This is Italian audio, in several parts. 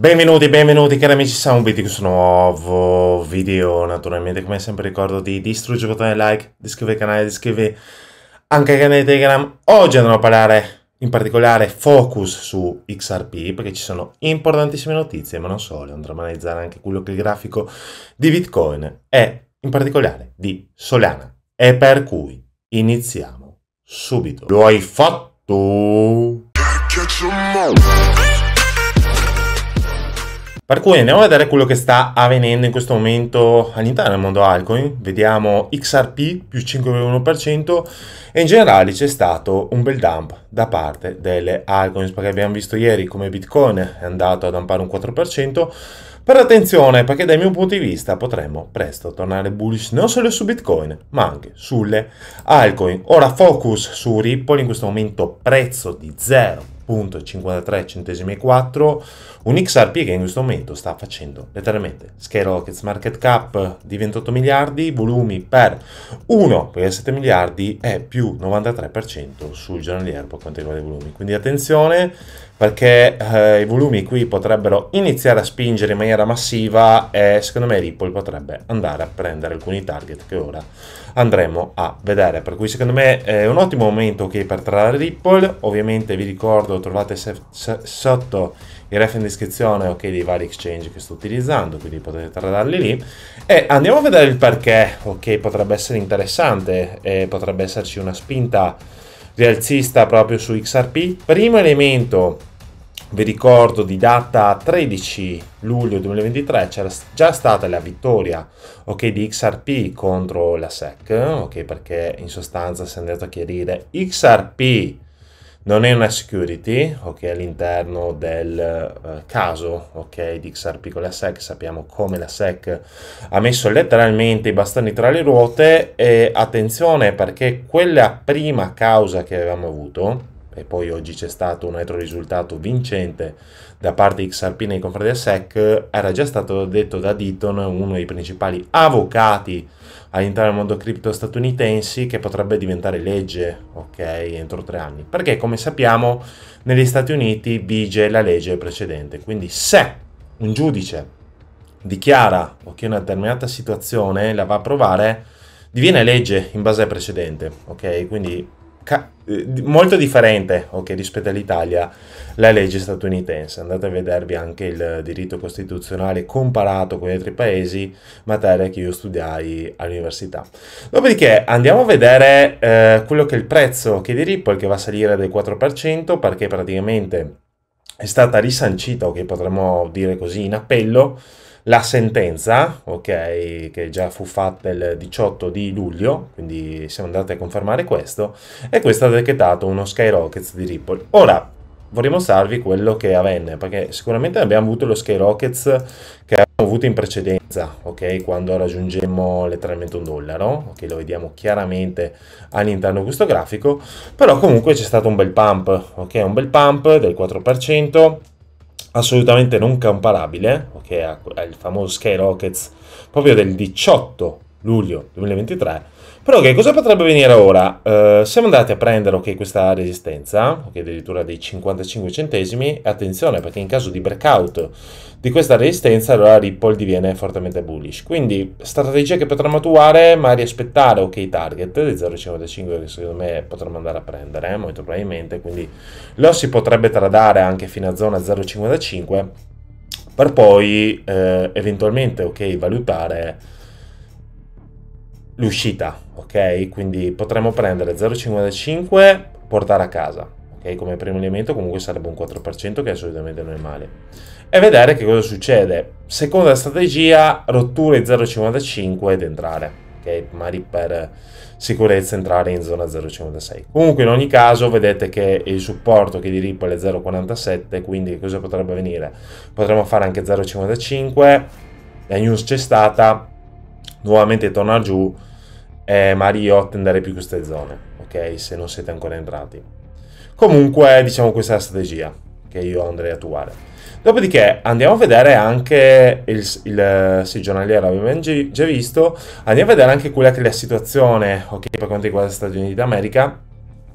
Benvenuti, benvenuti cari amici, siamo un video questo nuovo video naturalmente come sempre ricordo di distruggere il bottone like, di iscrivervi al canale, di iscrivervi anche al canale Telegram Oggi andrò a parlare in particolare focus su XRP perché ci sono importantissime notizie ma non solo, andremo a analizzare anche quello che è il grafico di Bitcoin e in particolare di Solana e per cui iniziamo subito Lo hai fatto? Per cui andiamo a vedere quello che sta avvenendo in questo momento all'interno del mondo altcoin, vediamo XRP più 5,1% e in generale c'è stato un bel dump da parte delle altcoins perché abbiamo visto ieri come Bitcoin è andato a dumpare un 4%, Per attenzione perché dal mio punto di vista potremmo presto tornare bullish non solo su Bitcoin ma anche sulle altcoin. Ora focus su Ripple, in questo momento prezzo di 0 centesimi e 4, un XRP che in questo momento sta facendo letteralmente skyrockets market cap di 28 miliardi, volumi per 1,7 miliardi e più 93% sul giornaliero per quanto riguarda i volumi. Quindi attenzione, perché eh, i volumi qui potrebbero iniziare a spingere in maniera massiva e secondo me Ripple potrebbe andare a prendere alcuni target che ora andremo a vedere per cui secondo me è un ottimo momento okay, per trarre Ripple ovviamente vi ricordo trovate se- se- sotto il ref in descrizione okay, dei vari exchange che sto utilizzando quindi potete tradarli lì e andiamo a vedere il perché ok potrebbe essere interessante e potrebbe esserci una spinta rialzista proprio su XRP. Primo elemento, vi ricordo di data 13 luglio 2023 c'era già stata la vittoria okay, di XRP contro la SEC, okay, perché in sostanza si è andato a chiarire XRP non è una security, ok, all'interno del uh, caso, ok, di XRP con la SEC, sappiamo come la SEC ha messo letteralmente i bastoni tra le ruote e attenzione perché quella prima causa che avevamo avuto, e poi oggi c'è stato un altro risultato vincente da parte di XRP nei confronti della SEC, era già stato detto da Ditton, uno dei principali avvocati all'interno del mondo cripto statunitensi che potrebbe diventare legge, ok, entro tre anni. Perché come sappiamo negli Stati Uniti vige la legge precedente, quindi se un giudice dichiara che una determinata situazione la va a provare, diviene legge in base al precedente, ok? Quindi ca- eh, molto differente okay, rispetto all'Italia la legge statunitense. Andate a vedervi anche il diritto costituzionale comparato con gli altri paesi, materia che io studiai all'università. Dopodiché andiamo a vedere eh, quello che è il prezzo che di Ripple che va a salire del 4% perché praticamente è stata risancita, o che potremmo dire così, in appello la sentenza, ok, che già fu fatta il 18 di luglio, quindi siamo andati a confermare questo, e questo ha decretato uno skyrockets di Ripple. Ora, vorrei mostrarvi quello che avvenne, perché sicuramente abbiamo avuto lo skyrockets che abbiamo avuto in precedenza, ok, quando raggiungemmo letteralmente un dollaro, ok, lo vediamo chiaramente all'interno di questo grafico, però comunque c'è stato un bel pump, ok, un bel pump del 4%, assolutamente non comparabile, che okay, famoso Sky Rockets proprio del 18 luglio 2023. Però che cosa potrebbe venire ora? Uh, siamo andati a prendere okay, questa resistenza, ok, addirittura dei 55 centesimi. e Attenzione perché in caso di breakout di questa resistenza, allora Ripple diviene fortemente bullish. Quindi strategia che potremmo attuare, ma riaspettare ok target di 0,55 che secondo me potremmo andare a prendere, eh, molto probabilmente, quindi lo si potrebbe tradare anche fino a zona 0,55 per poi eh, eventualmente ok valutare l'uscita, ok? Quindi potremmo prendere 0,55, portare a casa, ok? Come primo elemento comunque sarebbe un 4% che assolutamente non è male e vedere che cosa succede. Seconda strategia, rotture 0,55 ed entrare, ok? Magari per sicurezza entrare in zona 0,56. Comunque in ogni caso vedete che il supporto che di Ripple è 0,47, quindi cosa potrebbe venire? Potremmo fare anche 0,55, la news c'è stata, nuovamente torna giù, e magari io tendere più queste zone, ok? Se non siete ancora entrati. Comunque, diciamo, questa è la strategia che io andrei a attuare. Dopodiché andiamo a vedere anche il, il eh, sì, giornaliero, abbiamo già visto, andiamo a vedere anche quella che è la situazione, ok, per quanto riguarda gli Stati Uniti d'America,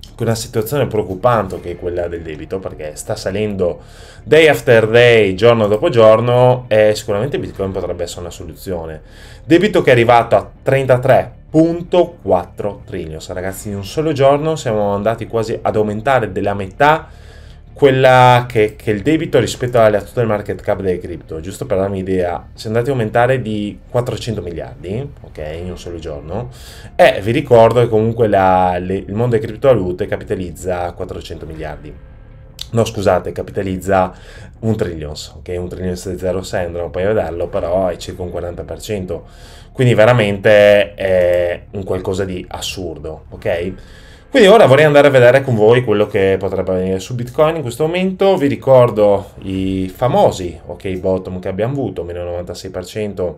che è una situazione preoccupante che è quella del debito, perché sta salendo day after day, giorno dopo giorno, e sicuramente Bitcoin potrebbe essere una soluzione. Debito che è arrivato a 33 0.4 trillion. Ragazzi, in un solo giorno siamo andati quasi ad aumentare della metà quella che, che, il debito rispetto alla total market cap delle cripto, giusto per darmi un'idea, se andate a aumentare di 400 miliardi, ok, in un solo giorno, e eh, vi ricordo che comunque la, le, il mondo delle criptovalute capitalizza 400 miliardi. No, scusate, capitalizza un trillion, ok? Un trillion e 0,6, andremo poi a vederlo, però è circa un 40%. Quindi veramente è un qualcosa di assurdo, ok? Quindi ora vorrei andare a vedere con voi quello che potrebbe avvenire su Bitcoin in questo momento. Vi ricordo i famosi ok bottom che abbiamo avuto, meno 96%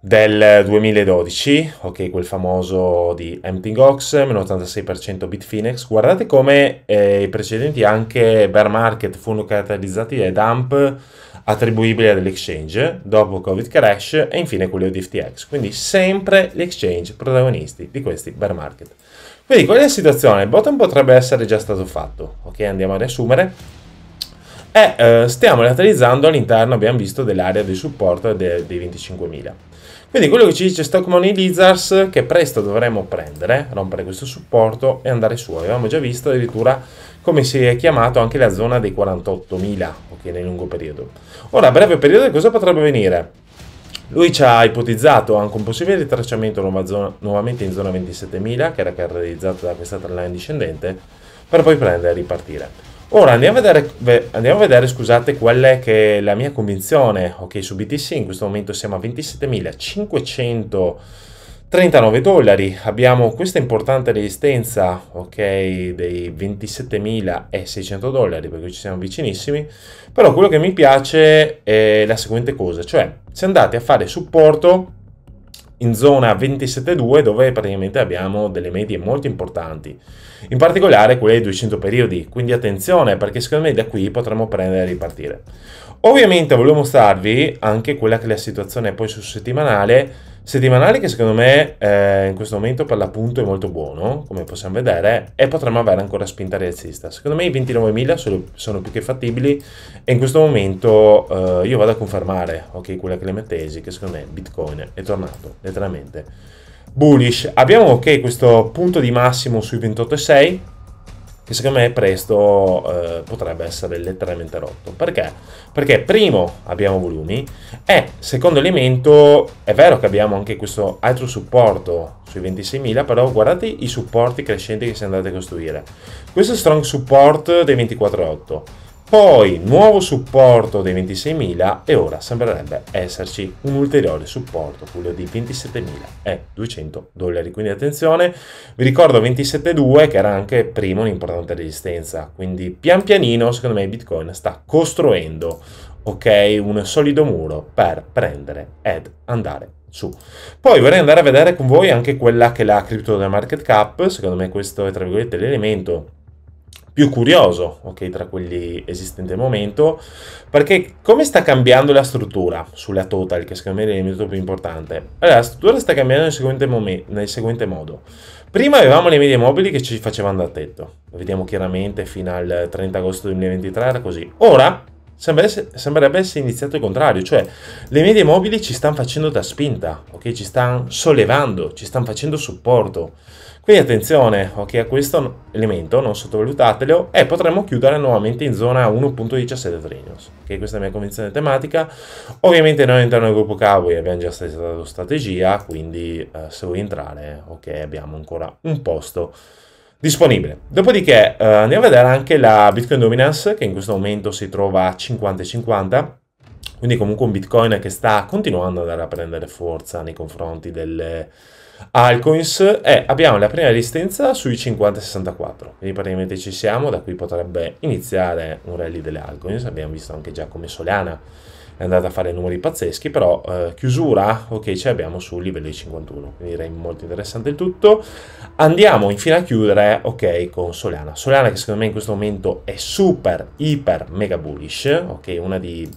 del 2012, ok, quel famoso di MTGOX, meno 86% Bitfinex. Guardate come eh, i precedenti anche bear market furono caratterizzati da dump attribuibili all'exchange, dopo Covid crash e infine quello di FTX. Quindi sempre l'exchange protagonisti di questi bear market. Quindi qual è la situazione? Il bottom potrebbe essere già stato fatto, ok? Andiamo a riassumere. E eh, stiamo lateralizzando all'interno, abbiamo visto, dell'area di supporto dei, dei 25.000. Quindi quello che ci dice Stock Money Lizards che presto dovremo prendere, rompere questo supporto e andare su. Avevamo già visto addirittura come si è chiamato anche la zona dei 48.000, ok, nel lungo periodo. Ora, a breve periodo cosa potrebbe venire? Lui ci ha ipotizzato anche un possibile ritracciamento nuovamente in zona 27.000, che era caratterizzata da questa treline discendente, per poi prendere e ripartire. Ora andiamo a vedere, andiamo a vedere scusate, quella che è la mia convinzione. Ok, su BTC in questo momento siamo a 27.500 39 dollari, abbiamo questa importante resistenza, ok, dei 27.600 dollari perché ci siamo vicinissimi, però quello che mi piace è la seguente cosa, cioè se andate a fare supporto in zona 27.2 dove praticamente abbiamo delle medie molto importanti, in particolare quelle dei 200 periodi, quindi attenzione perché secondo me da qui potremmo prendere e ripartire. Ovviamente volevo mostrarvi anche quella che è la situazione poi sul settimanale, settimanale che secondo me eh, in questo momento per l'appunto è molto buono, come possiamo vedere, e potremmo avere ancora spinta rialzista. Secondo me i 29.000 sono, sono, più che fattibili e in questo momento eh, io vado a confermare ok, quella che le mettesi, che secondo me Bitcoin è tornato letteralmente bullish. Abbiamo ok questo punto di massimo sui 28,6 che secondo me presto eh, potrebbe essere letteralmente rotto. Perché? Perché primo abbiamo volumi e secondo elemento è vero che abbiamo anche questo altro supporto sui 26.000, però guardate i supporti crescenti che si andate a costruire. Questo strong support dei 24.8 poi nuovo supporto dei 26.000 e ora sembrerebbe esserci un ulteriore supporto, quello di 27.200 dollari. Quindi attenzione, vi ricordo 27.2 che era anche prima un'importante resistenza. Quindi pian pianino, secondo me, Bitcoin sta costruendo ok, un solido muro per prendere ed andare su. Poi vorrei andare a vedere con voi anche quella che è la cripto del market cap, secondo me questo è tra virgolette l'elemento più curioso, ok, tra quelli esistenti al momento, perché come sta cambiando la struttura sulla total, che secondo me è l'elemento più importante? Allora, la struttura sta cambiando nel seguente, mom- nel seguente modo. Prima avevamo le medie mobili che ci facevano da tetto, lo vediamo chiaramente fino al 30 agosto 2023 era così. Ora sembrerebbe essere iniziato il contrario, cioè le medie mobili ci stanno facendo da spinta, ok? Ci stanno sollevando, ci stanno facendo supporto. Quindi attenzione, ok, a questo elemento, non sottovalutatelo, e potremmo chiudere nuovamente in zona 1.17 Trinius, ok? Questa è la mia convinzione tematica. Ovviamente noi all'interno del gruppo Cowboy abbiamo già stessa strategia, quindi eh, se vuoi entrare, ok, abbiamo ancora un posto disponibile. Dopodiché eh, andiamo a vedere anche la Bitcoin Dominance che in questo momento si trova a 50 50. Quindi comunque un Bitcoin che sta continuando ad andare a prendere forza nei confronti delle altcoins e abbiamo la prima resistenza sui 50-64. Quindi praticamente ci siamo, da qui potrebbe iniziare un rally delle altcoins. Abbiamo visto anche già come Solana è andata a fare numeri pazzeschi, però eh, chiusura, ok, ce l'abbiamo sul livello di 51, quindi direi molto interessante il tutto. Andiamo infine a chiudere, ok, con Soleana. Soleana che secondo me in questo momento è super, iper, mega bullish, ok, una di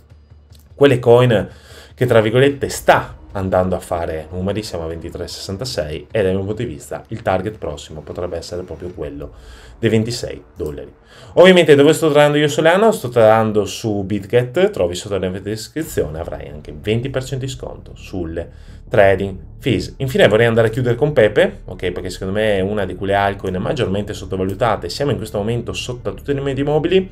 quelle coin che tra virgolette sta andando a fare numeri, siamo a 23,66 e dal mio punto di vista il target prossimo potrebbe essere proprio quello dei 26 dollari. Ovviamente dove sto trovando io Solano? Sto trovando su BitGet, trovi sotto la descrizione, avrai anche 20% di sconto sulle trading fees. Infine vorrei andare a chiudere con Pepe, ok? Perché secondo me è una di quelle altcoin maggiormente sottovalutate, siamo in questo momento sotto a tutti i numeri mobili.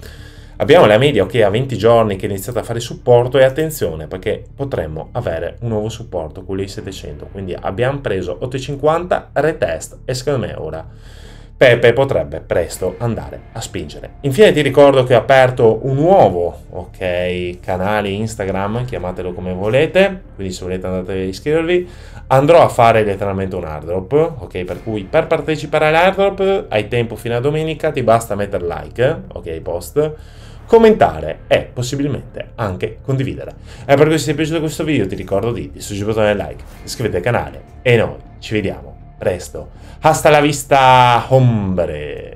Abbiamo la media che okay, a 20 giorni che è iniziata a fare supporto e attenzione perché potremmo avere un nuovo supporto con l'I700, quindi abbiamo preso 850 retest e secondo me ora Pepe potrebbe presto andare a spingere. Infine ti ricordo che ho aperto un nuovo okay, canale Instagram, chiamatelo come volete, quindi se volete andate a iscrivervi. Andrò a fare letteralmente un airdrop, ok? Per cui per partecipare all'airdrop hai tempo fino a domenica, ti basta mettere like, ok, post commentare e possibilmente anche condividere. E per questo se ti è piaciuto questo video ti ricordo di distruggere il bottone like, iscriviti al canale e noi ci vediamo presto. Hasta la vista, hombre!